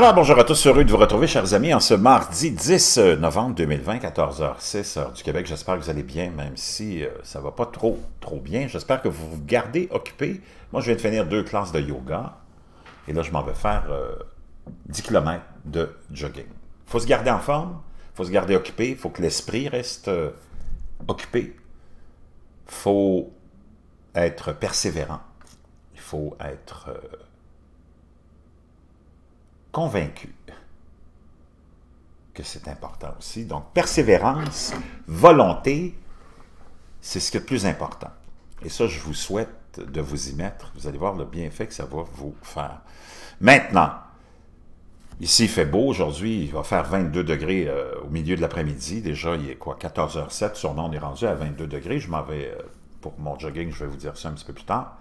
Alors, bonjour à tous, heureux de vous retrouver, chers amis, en ce mardi 10 euh, novembre 2020, 14h06, du Québec. J'espère que vous allez bien, même si ça euh, ça va pas trop, trop bien. J'espère que vous vous gardez occupé. Moi, je viens de finir deux classes de yoga, et là, je m'en vais faire 10 euh, km de jogging. faut se garder en forme, faut se garder occupé, faut que l'esprit reste occupé. occupé. faut être persévérant, il faut être convaincu que c'est important aussi. Donc, persévérance, volonté, c'est ce qui est le plus important. Et ça, je vous souhaite de vous y mettre. Vous allez voir le bienfait que ça va vous faire. Maintenant, ici, il fait beau aujourd'hui. Il va faire 22 degrés euh, au milieu de l'après-midi. Déjà, il est quoi, 14h07. Sûrement, on est rendu à 22 degrés. Je m'en vais, euh, pour mon jogging, je vais vous dire ça un petit peu plus tard.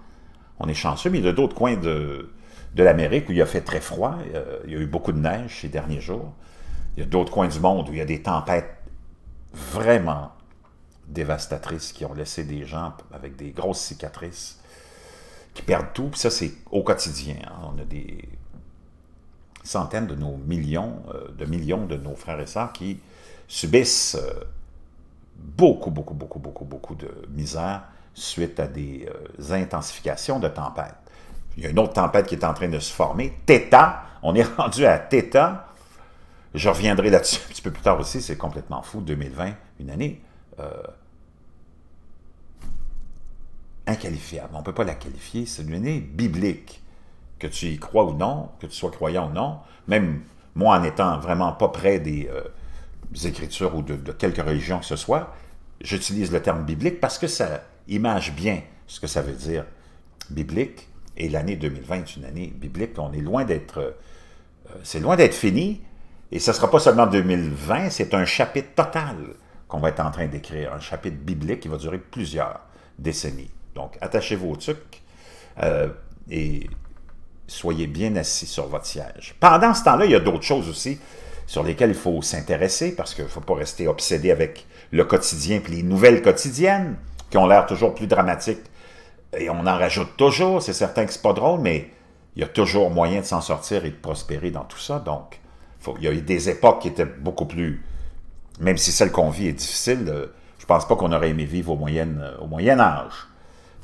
On est chanceux, mais il y a d'autres coins de, de l'Amérique où il a fait très froid, il y a eu beaucoup de neige ces derniers jours. Il y a d'autres coins du monde où il y a des tempêtes vraiment dévastatrices qui ont laissé des gens avec des grosses cicatrices, qui perdent tout. Puis ça, c'est au quotidien. On a des centaines de nos millions, de millions de nos frères et sœurs qui subissent beaucoup, beaucoup, beaucoup, beaucoup, beaucoup de misère suite à des intensifications de tempêtes il y a une autre tempête qui est en train de se former, Theta, on est rendu à Theta, je reviendrai là-dessus un petit peu plus tard aussi, c'est complètement fou, 2020, une année euh, inqualifiable, on ne peut pas la qualifier, c'est une année biblique, que tu y crois ou non, que tu sois croyant ou non, même moi en étant vraiment pas près des, euh, Écritures ou de, de, quelque religion que ce soit, j'utilise le terme biblique parce que ça image bien ce que ça veut dire, biblique, et l'année 2020 est une année biblique. On est loin d'être... Euh, c'est loin d'être fini. Et ce ne sera pas seulement 2020, c'est un chapitre total qu'on va être en train d'écrire. Un chapitre biblique qui va durer plusieurs décennies. Donc, attachez vous au euh, et soyez bien assis sur votre siège. Pendant ce temps-là, il y a d'autres choses aussi sur lesquelles il faut s'intéresser parce qu'il ne faut pas rester obsédé avec le quotidien et les nouvelles quotidiennes qui ont l'air toujours plus dramatiques et on en rajoute toujours, c'est certain que c'est pas drôle, mais il y a toujours moyen de s'en sortir et de prospérer dans tout ça. Donc, il y a eu des époques qui étaient beaucoup plus, même si celle qu'on vit est difficile, euh, je pense pas qu'on aurait aimé vivre au moyen, euh, au moyen Âge.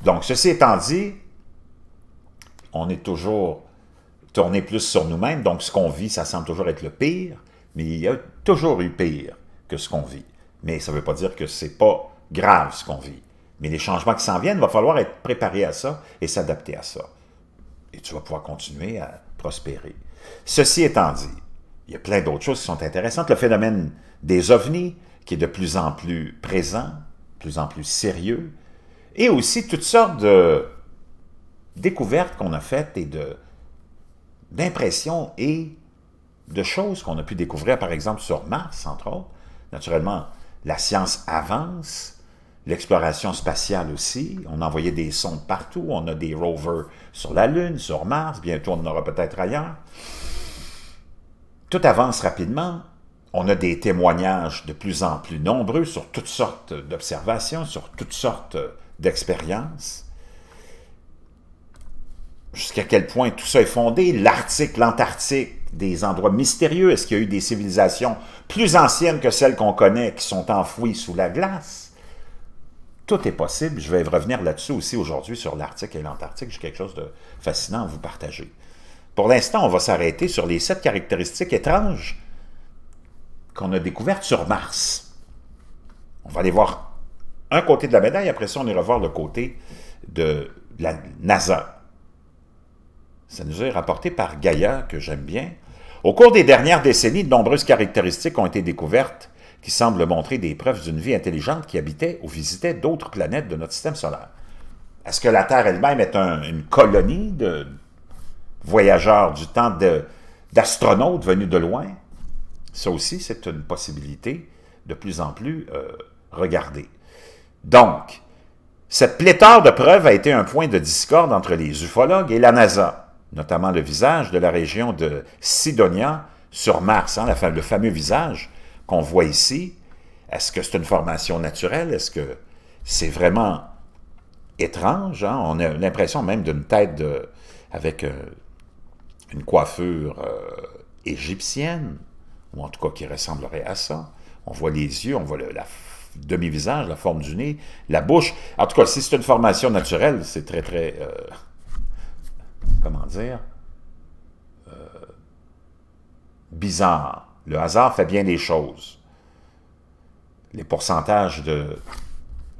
Donc, ceci étant dit, on est toujours tourné plus sur nous-mêmes, donc ce qu'on vit, ça semble toujours être le pire, mais il y a toujours eu pire que ce qu'on vit. Mais ça ne veut pas dire que c'est pas grave ce qu'on vit. Mais les changements qui s'en viennent, il va falloir être préparé à ça et s'adapter à ça. Et tu vas pouvoir continuer à prospérer. Ceci étant dit, il y a plein d'autres choses qui sont intéressantes. Le phénomène des ovnis, qui est de plus en plus présent, de plus en plus sérieux, et aussi toutes sortes de découvertes qu'on a faites et d'impressions et de choses qu'on a pu découvrir, par exemple sur Mars, entre autres. Naturellement, la science avance, L'exploration spatiale aussi, on envoyait des sondes partout, on a des rovers sur la Lune, sur Mars, bientôt on en aura peut-être ailleurs. Tout avance rapidement, on a des témoignages de plus en plus nombreux sur toutes sortes d'observations, sur toutes sortes d'expériences. Jusqu'à quel point tout ça est fondé, l'Arctique, l'Antarctique, des endroits mystérieux, est-ce qu'il y a eu des civilisations plus anciennes que celles qu'on connaît qui sont enfouies sous la glace? tout est possible. Je vais revenir là-dessus aussi aujourd'hui sur l'Arctique et l'Antarctique. J'ai quelque chose de fascinant à vous partager. Pour l'instant, on va s'arrêter sur les sept caractéristiques étranges qu'on a découvertes sur Mars. On va aller voir un côté de la médaille, après ça, on ira voir le côté de la NASA. Ça nous est rapporté par Gaïa, que j'aime bien. Au cours des dernières décennies, de nombreuses caractéristiques ont été découvertes qui semble montrer des preuves d'une vie intelligente qui habitait ou visitait d'autres planètes de notre système solaire. Est-ce que la Terre elle-même est une colonie de voyageurs du temps d'astronautes venus de loin? Ça aussi, c'est une possibilité de plus en plus euh, regardée. Donc, cette pléthore de preuves a été un point de discorde entre les ufologues et la NASA, notamment le visage de la région de Sidonia sur Mars, hein, le fameux visage qu'on voit ici, est-ce que c'est une formation naturelle? Est-ce que c'est vraiment étrange? Hein? On a l'impression même d'une tête avec euh, une coiffure euh, égyptienne, ou en tout cas qui ressemblerait à ça. On voit les yeux, on voit le, la demi-visage, la forme du nez, la bouche. En tout cas, si c'est une formation naturelle, c'est très, très... Euh, comment dire? bizarre. Le hasard fait bien des choses. Les pourcentages de,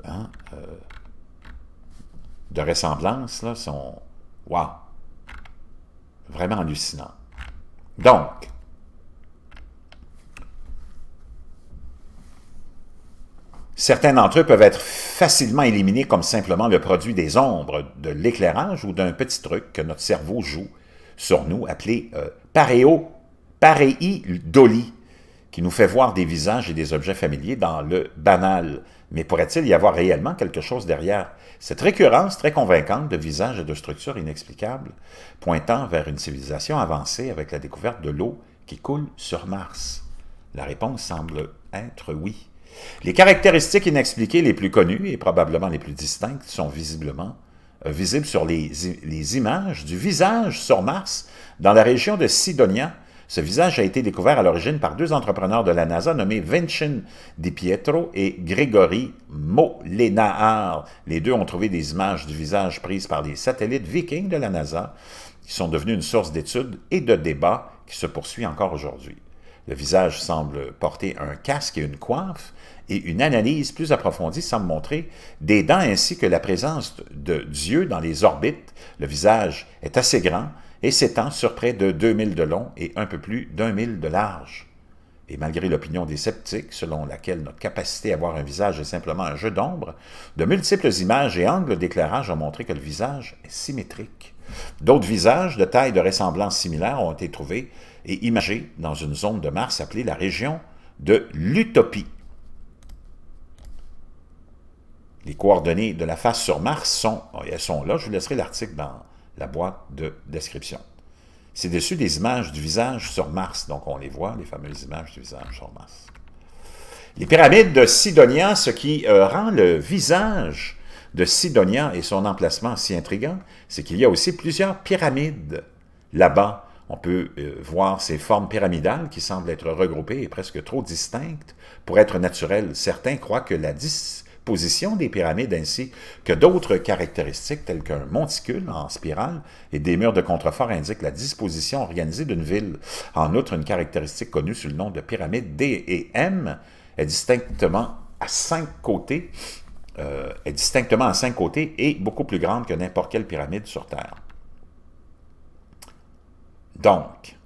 hein, euh, de ressemblance là, sont... Wow! Vraiment hallucinants. Donc, Certains d'entre eux peuvent être facilement éliminés comme simplement le produit des ombres, de l'éclairage ou d'un petit truc que notre cerveau joue sur nous, appelé euh, Pareil Doli, qui nous fait voir des visages et des objets familiers dans le banal. Mais pourrait-il y avoir réellement quelque chose derrière cette récurrence très convaincante de visages et de structures inexplicables, pointant vers une civilisation avancée avec la découverte de l'eau qui coule sur Mars? La réponse semble être oui. Les caractéristiques inexpliquées les plus connues et probablement les plus distinctes sont visiblement euh, visibles sur les images du visage sur Mars dans la région de Sidonia, ce visage a été découvert à l'origine par deux entrepreneurs de la NASA nommés Vincent Di Pietro et Gregory Molenaar. Les deux ont trouvé des images du visage prises par les satellites vikings de la NASA qui sont devenus une source d'études et de débats qui se poursuit encore aujourd'hui. Le visage semble porter un casque et une coiffe, et une analyse plus approfondie semble montrer des dents ainsi que la présence de Dieu dans les orbites. Le visage est assez grand et s'étend sur près de 2000 de long et un peu plus d'un mille de large. Et malgré l'opinion des sceptiques, selon laquelle notre capacité à voir un visage est simplement un jeu d'ombre, de multiples images et angles d'éclairage ont montré que le visage est symétrique. D'autres visages de taille de ressemblance similaire ont été trouvés et imagés dans une zone de Mars appelée la région de l'utopie. Les coordonnées de la face sur Mars sont, elles sont là, je vous laisserai l'article dans, la boîte de description. C'est dessus des images du visage sur Mars, donc on les voit, les fameuses images du visage sur Mars. Les pyramides de Sidonia, ce qui euh, rend le visage de Sidonia et son emplacement si intrigant, c'est qu'il y a aussi plusieurs pyramides là-bas. On peut euh, voir ces formes pyramidales qui semblent être regroupées et presque trop distinctes pour être naturelles. Certains croient que la, 10 position des pyramides ainsi que d'autres caractéristiques telles qu'un monticule en spirale et des murs de contrefort indiquent la disposition organisée d'une ville. En outre, une caractéristique connue sous le nom de pyramide D et M est distinctement à cinq côtés, euh, est distinctement à cinq côtés et beaucoup plus grande que n'importe quelle pyramide sur Terre. Donc,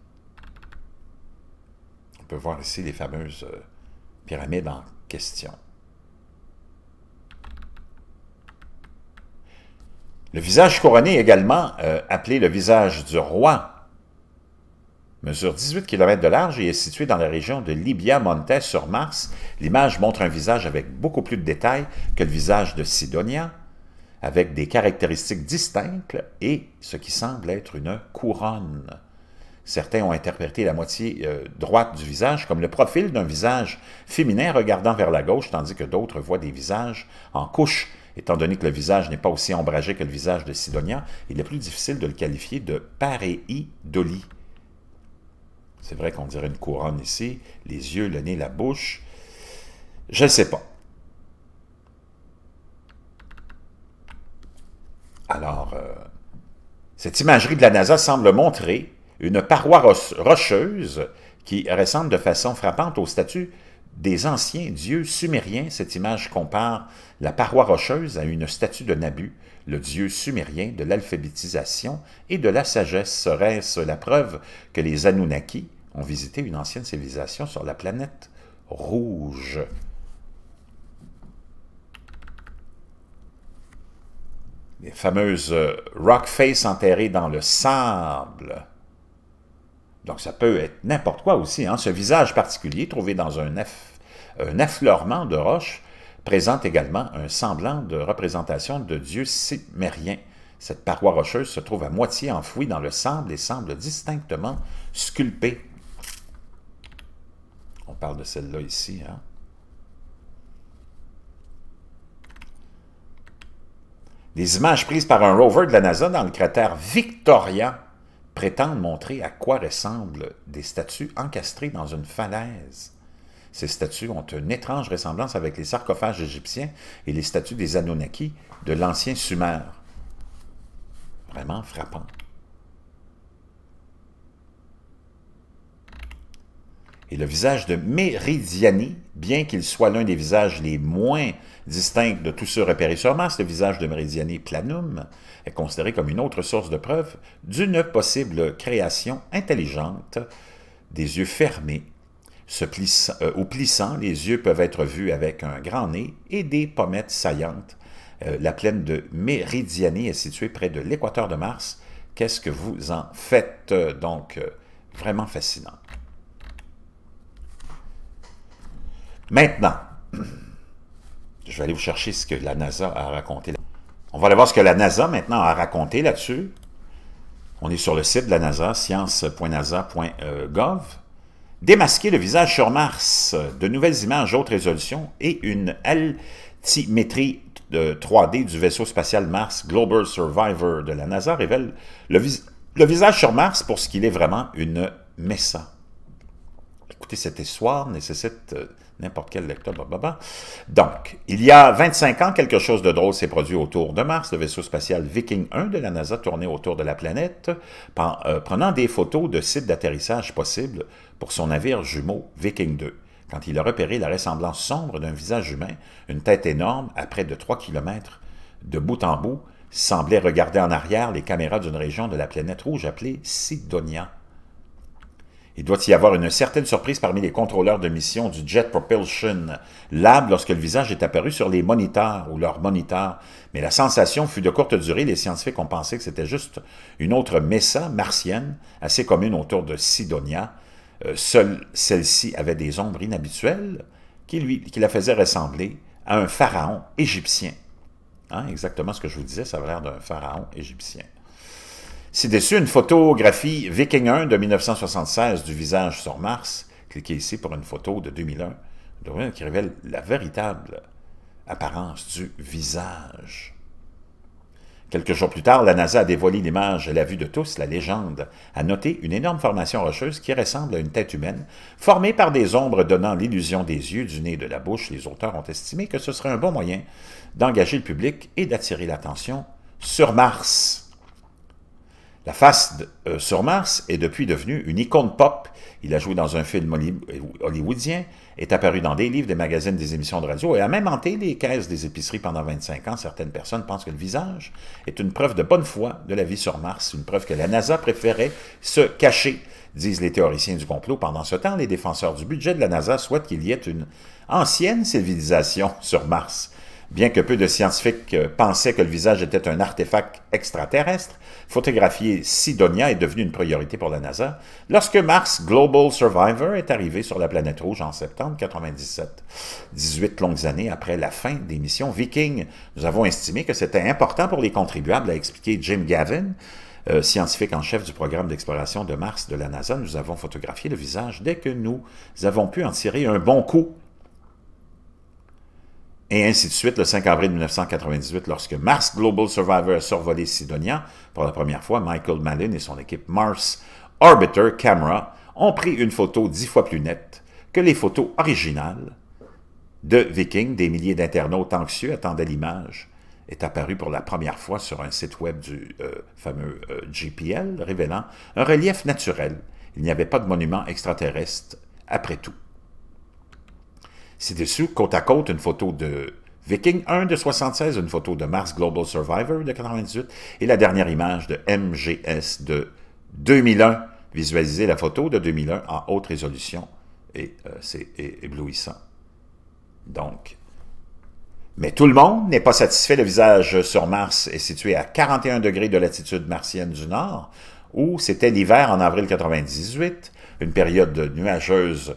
on peut voir ici les fameuses euh, pyramides en question. Le visage couronné également euh, appelé le visage du roi. Mesure 18 km de large et est situé dans la région de Libya Montes sur Mars. L'image montre un visage avec beaucoup plus de détails que le visage de Sidonia, avec des caractéristiques distinctes et ce qui semble être une couronne. Certains ont interprété la moitié euh, droite du visage comme le profil d'un visage féminin regardant vers la gauche, tandis que d'autres voient des visages en couches. Étant donné que le visage n'est pas aussi ombragé que le visage de Sidonia, il est plus difficile de le qualifier de pareidolie. C'est vrai qu'on dirait une couronne ici, les yeux, le nez, la bouche. Je ne sais pas. Alors, euh, cette imagerie de la NASA semble montrer une paroi rocheuse qui ressemble de façon frappante au statut des anciens dieux sumériens. Cette image compare la paroi rocheuse à une statue de Nabu, le dieu sumérien de l'alphabétisation et de la sagesse. Serait-ce la preuve que les Anunnaki ont visité une ancienne civilisation sur la planète rouge? Les fameuses euh, rock face enterrées dans le sable. Donc, ça peut être n'importe quoi aussi. Hein? Ce visage particulier trouvé dans un, un affleurement de roche présente également un semblant de représentation de Dieu cimérien. Cette paroi rocheuse se trouve à moitié enfouie dans le sable et semble distinctement sculptée. On parle de celle-là ici. Hein? Des images prises par un rover de la NASA dans le cratère Victoria prétendent montrer à quoi ressemblent des statues encastrées dans une falaise. Ces statues ont une étrange ressemblance avec les sarcophages égyptiens et les statues des Anunnaki de l'ancien Sumer. Vraiment frappant. Et le visage de Meridiani, bien qu'il soit l'un des visages les moins distincts de tous ceux repérés sur Mars, le visage de Meridiani Planum est considéré comme une autre source de preuve d'une possible création intelligente des yeux fermés. Se plissant, euh, les yeux peuvent être vus avec un grand nez et des pommettes saillantes. Euh, la plaine de Meridiani est située près de l'équateur de Mars. Qu'est-ce que vous en faites? Euh, donc, vraiment fascinant. Maintenant, je vais aller vous chercher ce que la NASA a raconté. On va aller voir ce que la NASA maintenant a raconté là-dessus. On est sur le site de la NASA, science.nasa.gov. Euh, Démasquer le visage sur Mars, de nouvelles images haute résolution et une altimétrie de 3D du vaisseau spatial Mars Global Survivor de la NASA révèle le, visage sur Mars pour ce qu'il est vraiment une messa. Écoutez, cette histoire nécessite euh, n'importe quel lecteur, baba. Bah. Donc, il y a 25 ans, quelque chose de drôle s'est produit autour de Mars. Le vaisseau spatial Viking 1 de la NASA tournait autour de la planète, euh, prenant des photos de sites d'atterrissage possibles pour son navire jumeau Viking 2 quand il a repéré la ressemblance sombre d'un visage humain, une tête énorme, à près de 3 km de bout en bout, semblait regarder en arrière les caméras d'une région de la planète rouge appelée Sidonia. Il doit y avoir une certaine surprise parmi les contrôleurs de mission du Jet Propulsion Lab lorsque le visage est apparu sur les moniteurs ou leurs moniteurs. Mais la sensation fut de courte durée. Les scientifiques ont pensé que c'était juste une autre messa martienne, assez commune autour de Sidonia. Euh, seule celle-ci avait des ombres inhabituelles qui, lui, qui la faisaient ressembler à un pharaon égyptien. Hein, exactement ce que je vous disais, ça avait l'air d'un pharaon égyptien. Ci-dessus, une photographie Viking 1 de 1976 du visage sur Mars. Cliquez ici pour une photo de 2001 qui révèle la véritable apparence du visage. Quelques jours plus tard, la NASA a dévoilé l'image à la vue de tous, la légende, a noté une énorme formation rocheuse qui ressemble à une tête humaine, formée par des ombres donnant l'illusion des yeux, du nez et de la bouche. Les auteurs ont estimé que ce serait un bon moyen d'engager le public et d'attirer l'attention sur Mars. La face euh, sur Mars est depuis devenue une icône pop. Il a joué dans un film hollywoodien, est apparu dans des livres, des magazines, des émissions de radio et a même hanté les caisses des épiceries pendant 25 ans. Certaines personnes pensent que le visage est une preuve de bonne foi de la vie sur Mars, une preuve que la NASA préférait se cacher, disent les théoriciens du complot. Pendant ce temps, les défenseurs du budget de la NASA souhaitent qu'il y ait une ancienne civilisation sur Mars. Bien que peu de scientifiques euh, pensaient que le visage était un artefact extraterrestre, photographier Sidonia est devenu une priorité pour la NASA lorsque Mars Global Survivor est arrivé sur la planète rouge en septembre 1997. 18 longues années après la fin des missions Viking, nous avons estimé que c'était important pour les contribuables, a expliqué Jim Gavin, euh, scientifique en chef du programme d'exploration de Mars de la NASA, nous avons photographié le visage dès que nous avons pu en tirer un bon coup, et ainsi de suite, le 5 avril 1998, lorsque Mars Global Survivor a survolé Sidonia, pour la première fois, Michael Malin et son équipe Mars Orbiter Camera ont pris une photo dix fois plus nette que les photos originales de Viking. Des milliers d'internautes anxieux attendaient l'image est apparue pour la première fois sur un site web du euh, fameux euh, GPL, révélant un relief naturel. Il n'y avait pas de monument extraterrestre après tout. C'est dessus côte à côte, une photo de Viking 1 de 76, une photo de Mars Global Survivor de 98 et la dernière image de MGS de 2001. Visualisez la photo de 2001 en haute résolution et euh, c'est éblouissant. Donc, mais tout le monde n'est pas satisfait. Le visage sur Mars est situé à 41 degrés de latitude martienne du nord, où c'était l'hiver en avril 98, une période nuageuse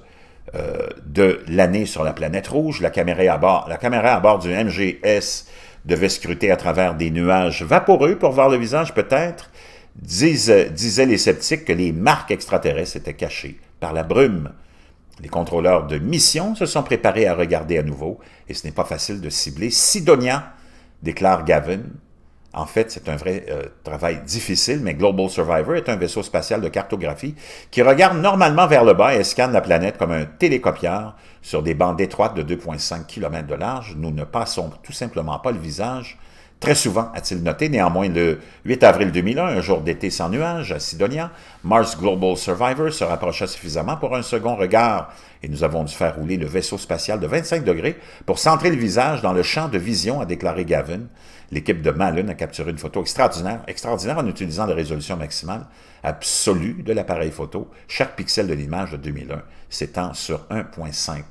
euh, de l'année sur la planète rouge. La caméra, à bord, la caméra à bord du MGS devait scruter à travers des nuages vaporeux pour voir le visage peut-être. Euh, disaient les sceptiques que les marques extraterrestres étaient cachées par la brume. Les contrôleurs de mission se sont préparés à regarder à nouveau, et ce n'est pas facile de cibler Sidonia, déclare Gavin, en fait, c'est un vrai euh, travail difficile, mais Global Survivor est un vaisseau spatial de cartographie qui regarde normalement vers le bas et scanne la planète comme un télécopieur sur des bandes étroites de 2,5 km de large. Nous ne passons tout simplement pas le visage. Très souvent, a-t-il noté, néanmoins, le 8 avril 2001, un jour d'été sans nuages, à Sidonia, Mars Global Survivor se rapprocha suffisamment pour un second regard, et nous avons dû faire rouler le vaisseau spatial de 25 degrés pour centrer le visage dans le champ de vision, a déclaré Gavin. L'équipe de malone a capturé une photo extraordinaire, extraordinaire en utilisant la résolution maximale absolue de l'appareil photo, chaque pixel de l'image de 2001 s'étend sur 1.5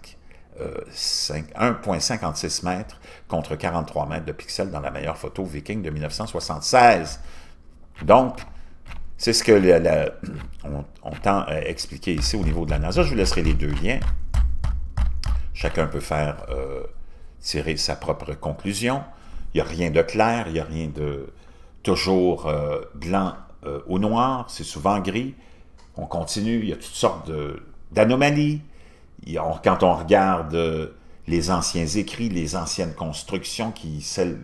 1,56 euh, mètres contre 43 mètres de pixels dans la meilleure photo viking de 1976. Donc, c'est ce que on, tend à expliquer ici au niveau de la NASA. Je vous laisserai les deux liens. Chacun peut faire euh, tirer sa propre conclusion. Il n'y a rien de clair, il n'y a rien de toujours euh, blanc ou euh, noir, c'est souvent gris. On continue, il y a toutes sortes d'anomalies. Quand on regarde euh, les anciens écrits, les anciennes constructions, qui, celles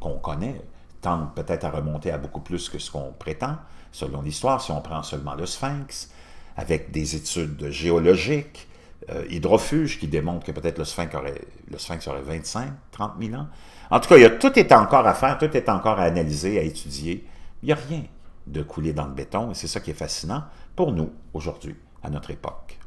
qu'on connaît, tendent peut-être à remonter à beaucoup plus que ce qu'on prétend, selon l'histoire, si on prend seulement le sphinx, avec des études géologiques, euh, hydrofuge qui démontre que peut-être le sphinx, aurait, le sphinx aurait 25, 30 000 ans. En tout cas, il y a, tout est encore à faire, tout est encore à analyser, à étudier. Il n'y a rien de coulé dans le béton et c'est ça qui est fascinant pour nous aujourd'hui, à notre époque.